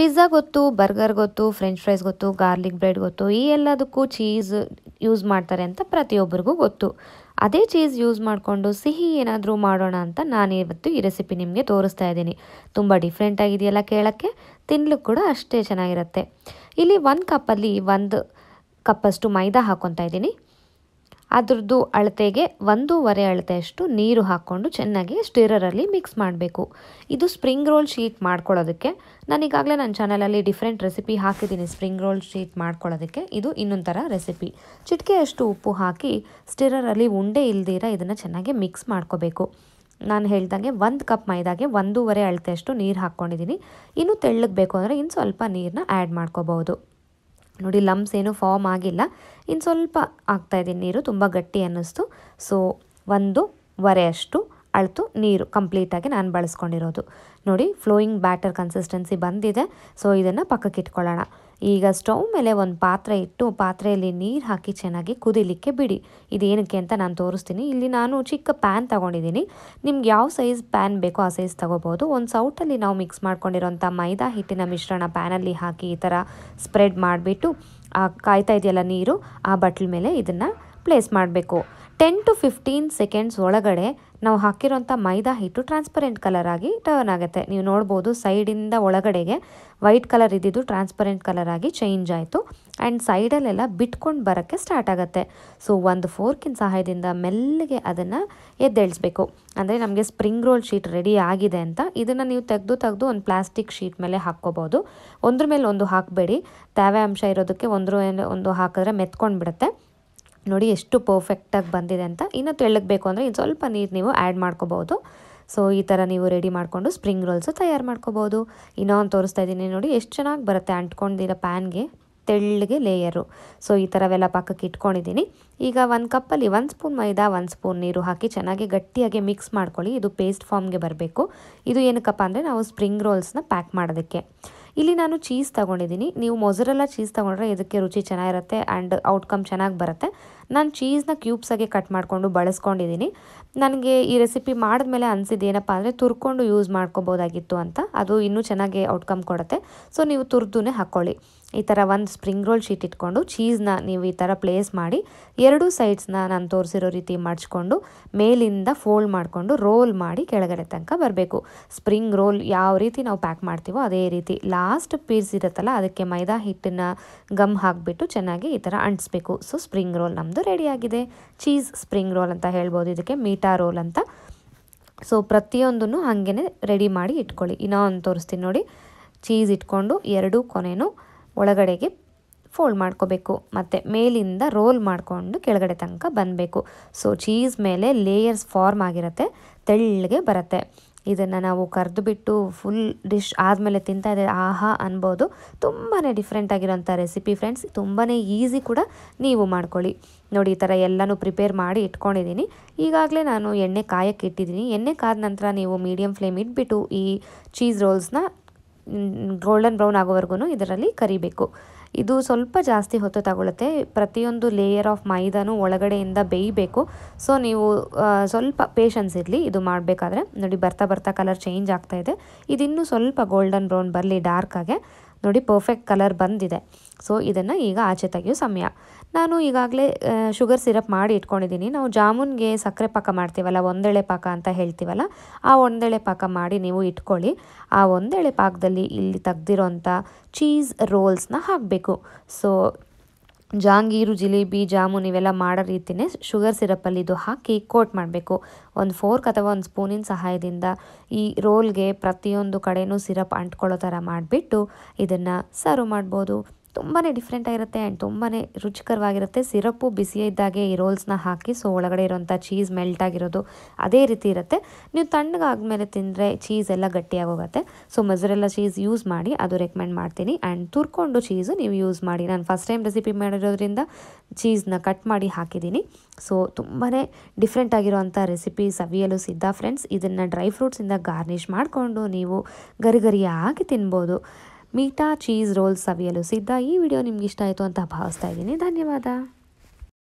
pizza ಗೊತ್ತು burger ಗೊತ್ತು french fries ಗೊತ್ತು ಗಾರ್ಲಿಕ್ ಬ್ರೆಡ್ ಗೊತ್ತು ಈ ಎಲ್ಲದಕ್ಕೂ ಚೀಸ್ ಯೂಸ್ ಮಾಡ್ತಾರೆ ಅಂತ ಪ್ರತಿಯೊಬ್ಬರಿಗೂ ಗೊತ್ತು ಅದೇ ಚೀಸ್ ಯೂಸ್ ಮಾಡಿಕೊಂಡು ಸಿಹಿ ಏನಾದರೂ ಮಾಡೋಣ ಅಂತ ನಾನು ಇವತ್ತು ಈ ರೆಸಿಪಿ ನಿಮಗೆ ತೋರಿಸ್ತಾ ಇದ್ದೀನಿ ತುಂಬ ಡಿಫ್ರೆಂಟ್ ಆಗಿದೆಯಲ್ಲ ಕೇಳೋಕ್ಕೆ ತಿನ್ಲಿಕ್ಕೆ ಕೂಡ ಅಷ್ಟೇ ಚೆನ್ನಾಗಿರುತ್ತೆ ಇಲ್ಲಿ ಒಂದು ಕಪ್ಪಲ್ಲಿ ಒಂದು ಕಪ್ಪಷ್ಟು ಮೈದಾ ಹಾಕೊತಾ ಇದ್ದೀನಿ ಅದರದ್ದು ಅಳತೆಗೆ ಒಂದೂವರೆ ಅಳತೆಯಷ್ಟು ನೀರು ಹಾಕ್ಕೊಂಡು ಚೆನ್ನಾಗಿ ಸ್ಟಿರರಲ್ಲಿ ಮಿಕ್ಸ್ ಮಾಡಬೇಕು ಇದು ಸ್ಪ್ರಿಂಗ್ ರೋಲ್ ಶೀಟ್ ಮಾಡ್ಕೊಳ್ಳೋದಕ್ಕೆ ಈಗಾಗಲೇ ನನ್ನ ಚಾನಲಲ್ಲಿ ಡಿಫ್ರೆಂಟ್ ರೆಸಿಪಿ ಹಾಕಿದ್ದೀನಿ ಸ್ಪ್ರಿಂಗ್ ರೋಲ್ ಶೀಟ್ ಮಾಡ್ಕೊಳ್ಳೋದಕ್ಕೆ ಇದು ಇನ್ನೊಂಥರ ರೆಸಿಪಿ ಚಿಟಿಕೆಯಷ್ಟು ಉಪ್ಪು ಹಾಕಿ ಸ್ಟಿರರಲ್ಲಿ ಉಂಡೆ ಇಲ್ದಿರ ಇದನ್ನು ಚೆನ್ನಾಗಿ ಮಿಕ್ಸ್ ಮಾಡ್ಕೋಬೇಕು ನಾನು ಹೇಳ್ದಂಗೆ ಒಂದು ಕಪ್ ಮೈದಾಗೆ ಒಂದೂವರೆ ಅಳತೆಯಷ್ಟು ನೀರು ಹಾಕ್ಕೊಂಡಿದ್ದೀನಿ ಇನ್ನೂ ತೆಳ್ಳಗೆ ಬೇಕು ಅಂದರೆ ಇನ್ನು ಸ್ವಲ್ಪ ನೀರನ್ನ ಆ್ಯಡ್ ಮಾಡ್ಕೋಬೋದು ನೋಡಿ ಲಮ್ಸ್ ಏನೂ ಫಾರ್ಮ್ ಆಗಿಲ್ಲ ಇನ್ನು ಸ್ವಲ್ಪ ಆಗ್ತಾ ಇದೆ ನೀರು ತುಂಬ ಗಟ್ಟಿ ಅನ್ನಿಸ್ತು ಸೊ ಒಂದು ವರೆ ಅಷ್ಟು ಅಳತು ನೀರು ಕಂಪ್ಲೀಟಾಗಿ ನಾನು ಬಳಸ್ಕೊಂಡಿರೋದು ನೋಡಿ ಫ್ಲೋಯಿಂಗ್ ಬ್ಯಾಟರ್ ಕನ್ಸಿಸ್ಟೆನ್ಸಿ ಬಂದಿದೆ ಸೊ ಇದನ್ನು ಪಕ್ಕಕ್ಕೆ ಇಟ್ಕೊಳ್ಳೋಣ ಈಗ ಸ್ಟೌವ್ ಮೇಲೆ ಒಂದು ಪಾತ್ರೆ ಇಟ್ಟು ಪಾತ್ರೆಯಲ್ಲಿ ನೀರು ಹಾಕಿ ಚೆನ್ನಾಗಿ ಕುದಿಲಿಕ್ಕೆ ಬಿಡಿ ಇದೇನಕ್ಕೆ ಅಂತ ನಾನು ತೋರಿಸ್ತೀನಿ ಇಲ್ಲಿ ನಾನು ಚಿಕ್ಕ ಪ್ಯಾನ್ ತಗೊಂಡಿದ್ದೀನಿ ನಿಮ್ಗೆ ಯಾವ ಸೈಜ್ ಪ್ಯಾನ್ ಬೇಕೋ ಆ ಸೈಜ್ ತೊಗೋಬೋದು ಒಂದು ಸೌಟಲ್ಲಿ ನಾವು ಮಿಕ್ಸ್ ಮಾಡ್ಕೊಂಡಿರೋಂಥ ಮೈದಾ ಹಿಟ್ಟಿನ ಮಿಶ್ರಣ ಪ್ಯಾನಲ್ಲಿ ಹಾಕಿ ಈ ಥರ ಸ್ಪ್ರೆಡ್ ಮಾಡಿಬಿಟ್ಟು ಕಾಯ್ತಾ ಇದೆಯಲ್ಲ ನೀರು ಆ ಬಟ್ಲ ಮೇಲೆ ಇದನ್ನು ಪ್ಲೇಸ್ ಮಾಡಬೇಕು ಟೆನ್ ಟು ಫಿಫ್ಟೀನ್ ಸೆಕೆಂಡ್ಸ್ ಒಳಗಡೆ ನಾವು ಹಾಕಿರೋಂಥ ಮೈದಾ ಹಿಟ್ಟು ಟ್ರಾನ್ಸ್ಪರೆಂಟ್ ಕಲರ್ ಆಗಿ ಟರ್ನ್ ಆಗುತ್ತೆ ನೀವು ನೋಡ್ಬೋದು ಸೈಡಿಂದ ಒಳಗಡೆಗೆ ವೈಟ್ ಕಲರ್ ಇದ್ದಿದ್ದು ಟ್ರಾನ್ಸ್ಪರೆಂಟ್ ಕಲರ್ ಆಗಿ ಚೇಂಜ್ ಆಯಿತು ಆ್ಯಂಡ್ ಸೈಡಲ್ಲೆಲ್ಲ ಬಿಟ್ಕೊಂಡು ಬರೋಕ್ಕೆ ಸ್ಟಾರ್ಟ್ ಆಗುತ್ತೆ ಸೊ ಒಂದು ಫೋರ್ಕಿನ ಸಹಾಯದಿಂದ ಮೆಲ್ಲಗೆ ಅದನ್ನು ಎದ್ದೇಳಿಸ್ಬೇಕು ಅಂದರೆ ನಮಗೆ ಸ್ಪ್ರಿಂಗ್ ರೋಲ್ ಶೀಟ್ ರೆಡಿ ಆಗಿದೆ ಅಂತ ಇದನ್ನು ನೀವು ತೆಗೆದು ತೆಗೆದು ಒಂದು ಪ್ಲಾಸ್ಟಿಕ್ ಶೀಟ್ ಮೇಲೆ ಹಾಕ್ಕೋಬೋದು ಒಂದ್ರ ಮೇಲೆ ಒಂದು ಹಾಕಬೇಡಿ ತಾವೇ ಅಂಶ ಇರೋದಕ್ಕೆ ಒಂದ್ರ ಒಂದು ಹಾಕಿದ್ರೆ ಮೆತ್ಕೊಂಡು ಬಿಡುತ್ತೆ ನೋಡಿ ಎಷ್ಟು ಪರ್ಫೆಕ್ಟಾಗಿ ಬಂದಿದೆ ಅಂತ ಇನ್ನೂ ತೆಳ್ಳಗೆ ಬೇಕು ಅಂದರೆ ಇನ್ನು ಸ್ವಲ್ಪ ನೀರು ನೀವು ಆ್ಯಡ್ ಮಾಡ್ಕೋಬೋದು ಸೊ ಈ ಥರ ನೀವು ರೆಡಿ ಮಾಡಿಕೊಂಡು ಸ್ಪ್ರಿಂಗ್ ರೋಲ್ಸು ತಯಾರು ಮಾಡ್ಕೋಬೋದು ಇನ್ನೊಂದು ತೋರಿಸ್ತಾ ಇದ್ದೀನಿ ನೋಡಿ ಎಷ್ಟು ಚೆನ್ನಾಗಿ ಬರುತ್ತೆ ಅಂಟ್ಕೊಂಡಿರೋ ಪ್ಯಾನ್ಗೆ ತೆಳ್ಳಗೆ ಲೇಯರು ಸೊ ಈ ಥರವೆಲ್ಲ ಪಾಕಕ್ಕೆ ಇಟ್ಕೊಂಡಿದ್ದೀನಿ ಈಗ ಒಂದು ಕಪ್ಪಲ್ಲಿ ಒಂದು ಸ್ಪೂನ್ ಮೈದಾ ಒಂದು ಸ್ಪೂನ್ ನೀರು ಹಾಕಿ ಚೆನ್ನಾಗಿ ಗಟ್ಟಿಯಾಗಿ ಮಿಕ್ಸ್ ಮಾಡ್ಕೊಳ್ಳಿ ಇದು ಪೇಸ್ಟ್ ಫಾರ್ಮ್ಗೆ ಬರಬೇಕು ಇದು ಏನಕ್ಕಪ್ಪ ಅಂದರೆ ನಾವು ಸ್ಪ್ರಿಂಗ್ ರೋಲ್ಸ್ನ ಪ್ಯಾಕ್ ಮಾಡೋದಕ್ಕೆ ಇಲ್ಲಿ ನಾನು ಚೀಸ್ ತೊಗೊಂಡಿದ್ದೀನಿ ನೀವು ಮೊಸರೆಲ್ಲ ಚೀಸ್ ತೊಗೊಂಡ್ರೆ ಇದಕ್ಕೆ ರುಚಿ ಚೆನ್ನಾಗಿರುತ್ತೆ ಆ್ಯಂಡ್ ಔಟ್ಕಮ್ ಚೆನ್ನಾಗಿ ಬರುತ್ತೆ ನಾನು ಚೀಸ್ನ ಕ್ಯೂಬ್ಸಾಗೆ ಕಟ್ ಮಾಡಿಕೊಂಡು ಬಳಸ್ಕೊಂಡಿದ್ದೀನಿ ನನಗೆ ಈ ರೆಸಿಪಿ ಮಾಡಿದ್ಮೇಲೆ ಅನಿಸಿದ್ದು ಏನಪ್ಪ ಅಂದರೆ ತುರ್ಕೊಂಡು ಯೂಸ್ ಮಾಡ್ಕೊಬೋದಾಗಿತ್ತು ಅಂತ ಅದು ಇನ್ನೂ ಚೆನ್ನಾಗಿ ಔಟ್ಕಮ್ ಕೊಡುತ್ತೆ ಸೊ ನೀವು ತುರ್ದೂ ಹಾಕ್ಕೊಳ್ಳಿ ಈ ಥರ ಒಂದು ಸ್ಪ್ರಿಂಗ್ ರೋಲ್ ಶೀಟ್ ಇಟ್ಕೊಂಡು ಚೀಸ್ನ ನೀವು ಈ ಥರ ಪ್ಲೇಸ್ ಮಾಡಿ ಎರಡು ಸೈಡ್ಸ್ನ ನಾನು ತೋರಿಸಿರೋ ರೀತಿ ಮಡ್ಚ್ಕೊಂಡು ಮೇಲಿಂದ ಫೋಲ್ಡ್ ಮಾಡಿಕೊಂಡು ರೋಲ್ ಮಾಡಿ ಕೆಳಗಡೆ ತನಕ ಬರಬೇಕು ಸ್ಪ್ರಿಂಗ್ ರೋಲ್ ಯಾವ ರೀತಿ ನಾವು ಪ್ಯಾಕ್ ಮಾಡ್ತೀವೋ ಅದೇ ರೀತಿ ಲಾಸ್ಟ್ ಪೀಸ್ ಇರುತ್ತಲ್ಲ ಅದಕ್ಕೆ ಮೈದಾ ಹಿಟ್ಟನ್ನು ಗಮ್ ಹಾಕಿಬಿಟ್ಟು ಚೆನ್ನಾಗಿ ಈ ಥರ ಅಂಟಿಸ್ಬೇಕು ಸೊ ಸ್ಪ್ರಿಂಗ್ ರೋಲ್ ನಮ್ಮದು ರೆಡಿಯಾಗಿದೆ ಚೀಸ್ ಸ್ಪ್ರಿಂಗ್ ರೋಲ್ ಅಂತ ಹೇಳ್ಬೋದು ಇದಕ್ಕೆ ಮೀಟಾ ರೋಲ್ ಅಂತ ಸೊ ಪ್ರತಿಯೊಂದನ್ನು ಹಾಗೇ ರೆಡಿ ಮಾಡಿ ಇಟ್ಕೊಳ್ಳಿ ಇನ್ನೊಂದು ಒಂದು ತೋರಿಸ್ತೀನಿ ನೋಡಿ ಚೀಸ್ ಇಟ್ಕೊಂಡು ಎರಡೂ ಕೊನೆಯೂ ಒಳಗಡೆಗೆ ಫೋಲ್ಡ್ ಮಾಡ್ಕೋಬೇಕು ಮತ್ತು ಮೇಲಿಂದ ರೋಲ್ ಮಾಡಿಕೊಂಡು ಕೆಳಗಡೆ ತನಕ ಬಂದಬೇಕು ಸೊ ಚೀಸ್ ಮೇಲೆ ಲೇಯರ್ಸ್ ಫಾರ್ಮ್ ಆಗಿರುತ್ತೆ ತೆಳ್ಳಗೆ ಬರುತ್ತೆ ಇದನ್ನು ನಾವು ಕರೆದು ಬಿಟ್ಟು ಫುಲ್ ಡಿಶ್ ಆದಮೇಲೆ ತಿಂತಾ ಇದ್ದರೆ ಆಹಾ ಅನ್ಬೋದು ತುಂಬಾ ಡಿಫ್ರೆಂಟ್ ಆಗಿರೋಂಥ ರೆಸಿಪಿ ಫ್ರೆಂಡ್ಸ್ ತುಂಬಾ ಈಸಿ ಕೂಡ ನೀವು ಮಾಡ್ಕೊಳ್ಳಿ ನೋಡಿ ಈ ಥರ ಎಲ್ಲನೂ ಪ್ರಿಪೇರ್ ಮಾಡಿ ಇಟ್ಕೊಂಡಿದ್ದೀನಿ ಈಗಾಗಲೇ ನಾನು ಎಣ್ಣೆ ಕಾಯಕ್ಕೆ ಇಟ್ಟಿದ್ದೀನಿ ಎಣ್ಣೆ ಕಾದ ನಂತರ ನೀವು ಮೀಡಿಯಮ್ ಫ್ಲೇಮ್ ಇಟ್ಬಿಟ್ಟು ಈ ಚೀಸ್ ರೋಲ್ಸ್ನ ಗೋಲ್ಡನ್ ಬ್ರೌನ್ ಆಗೋವರೆಗೂ ಇದರಲ್ಲಿ ಕರಿಬೇಕು ಇದು ಸ್ವಲ್ಪ ಜಾಸ್ತಿ ಹೊತ್ತು ತಗೊಳುತ್ತೆ ಪ್ರತಿಯೊಂದು ಲೇಯರ್ ಆಫ್ ಮೈದಾನು ಒಳಗಡೆಯಿಂದ ಬೇಯಬೇಕು ಸೊ ನೀವು ಸ್ವಲ್ಪ ಪೇಷನ್ಸ್ ಇರಲಿ ಇದು ಮಾಡಬೇಕಾದ್ರೆ ನೋಡಿ ಬರ್ತಾ ಬರ್ತಾ ಕಲರ್ ಚೇಂಜ್ ಆಗ್ತಾ ಇದೆ ಇದಿನ್ನೂ ಸ್ವಲ್ಪ ಗೋಲ್ಡನ್ ಬ್ರೌನ್ ಬರಲಿ ಡಾರ್ಕಾಗೆ ನೋಡಿ ಪರ್ಫೆಕ್ಟ್ ಕಲರ್ ಬಂದಿದೆ ಸೊ ಇದನ್ನು ಈಗ ಆಚೆ ತೆಗೆಯೋ ಸಮಯ ನಾನು ಈಗಾಗಲೇ ಶುಗರ್ ಸಿರಪ್ ಮಾಡಿ ಇಟ್ಕೊಂಡಿದ್ದೀನಿ ನಾವು ಜಾಮೂನ್ಗೆ ಸಕ್ಕರೆ ಪಾಕ ಮಾಡ್ತೀವಲ್ಲ ಒಂದೆಳೆ ಪಾಕ ಅಂತ ಹೇಳ್ತೀವಲ್ಲ ಆ ಒಂದೆಳೆ ಪಾಕ ಮಾಡಿ ನೀವು ಇಟ್ಕೊಳ್ಳಿ ಆ ಒಂದೆಳೆ ಪಾಕದಲ್ಲಿ ಇಲ್ಲಿ ತೆಗ್ದಿರೋಂಥ ಚೀಸ್ ರೋಲ್ಸ್ನ ಹಾಕಬೇಕು ಸೊ ಜಹಾಂಗೀರು ಜಿಲೇಬಿ ಜಾಮೂನ್ ಇವೆಲ್ಲ ಮಾಡೋ ರೀತಿಯೇ ಶುಗರ್ ಸಿರಪ್ಪಲ್ಲಿ ಇದು ಹಾಕಿ ಕೋಟ್ ಮಾಡಬೇಕು ಒಂದು ಫೋರ್ಕ್ ಅಥವಾ ಒಂದು ಸ್ಪೂನಿನ ಸಹಾಯದಿಂದ ಈ ರೋಲ್ಗೆ ಪ್ರತಿಯೊಂದು ಕಡೆಯೂ ಸಿರಪ್ ಅಂಟ್ಕೊಳ್ಳೋ ಥರ ಮಾಡಿಬಿಟ್ಟು ಇದನ್ನು ಸರ್ವ್ ಮಾಡ್ಬೋದು ತುಂಬಾ ಆಗಿರುತ್ತೆ ಆ್ಯಂಡ್ ತುಂಬಾ ರುಚಿಕರವಾಗಿರುತ್ತೆ ಸಿರಪ್ಪು ಬಿಸಿಯಿದ್ದಾಗೆ ಇದ್ದಾಗೆ ಈ ರೋಲ್ಸ್ನ ಹಾಕಿ ಸೊ ಒಳಗಡೆ ಇರೋಂಥ ಚೀಸ್ ಮೆಲ್ಟ್ ಆಗಿರೋದು ಅದೇ ರೀತಿ ಇರುತ್ತೆ ನೀವು ತಣ್ಣಗಾದ್ಮೇಲೆ ತಿಂದರೆ ಚೀಸ್ ಎಲ್ಲ ಗಟ್ಟಿಯಾಗೋಗುತ್ತೆ ಸೊ ಮೊಸರೆಲ್ಲ ಚೀಸ್ ಯೂಸ್ ಮಾಡಿ ಅದು ರೆಕಮೆಂಡ್ ಮಾಡ್ತೀನಿ ಆ್ಯಂಡ್ ತುರ್ಕೊಂಡು ಚೀಸು ನೀವು ಯೂಸ್ ಮಾಡಿ ನಾನು ಫಸ್ಟ್ ಟೈಮ್ ರೆಸಿಪಿ ಮಾಡಿರೋದ್ರಿಂದ ಚೀಸ್ನ ಕಟ್ ಮಾಡಿ ಹಾಕಿದ್ದೀನಿ ಸೊ ತುಂಬಾ ಡಿಫ್ರೆಂಟ್ ಆಗಿರುವಂಥ ರೆಸಿಪಿ ಸವಿಯಲು ಸಿದ್ಧ ಫ್ರೆಂಡ್ಸ್ ಇದನ್ನು ಡ್ರೈ ಫ್ರೂಟ್ಸಿಂದ ಗಾರ್ನಿಷ್ ಮಾಡಿಕೊಂಡು ನೀವು ಗರಿಗರಿಯಾಗಿ ತಿನ್ಬೋದು ಮೀಟಾ ಚೀಸ್ ರೋಲ್ಸ್ ಸವಿಯಲು ಸಿದ್ಧ ಈ ವಿಡಿಯೋ ನಿಮ್ಗೆ ಇಷ್ಟ ಆಯಿತು ಅಂತ ಭಾವಿಸ್ತಾ ಇದ್ದೀನಿ ಧನ್ಯವಾದ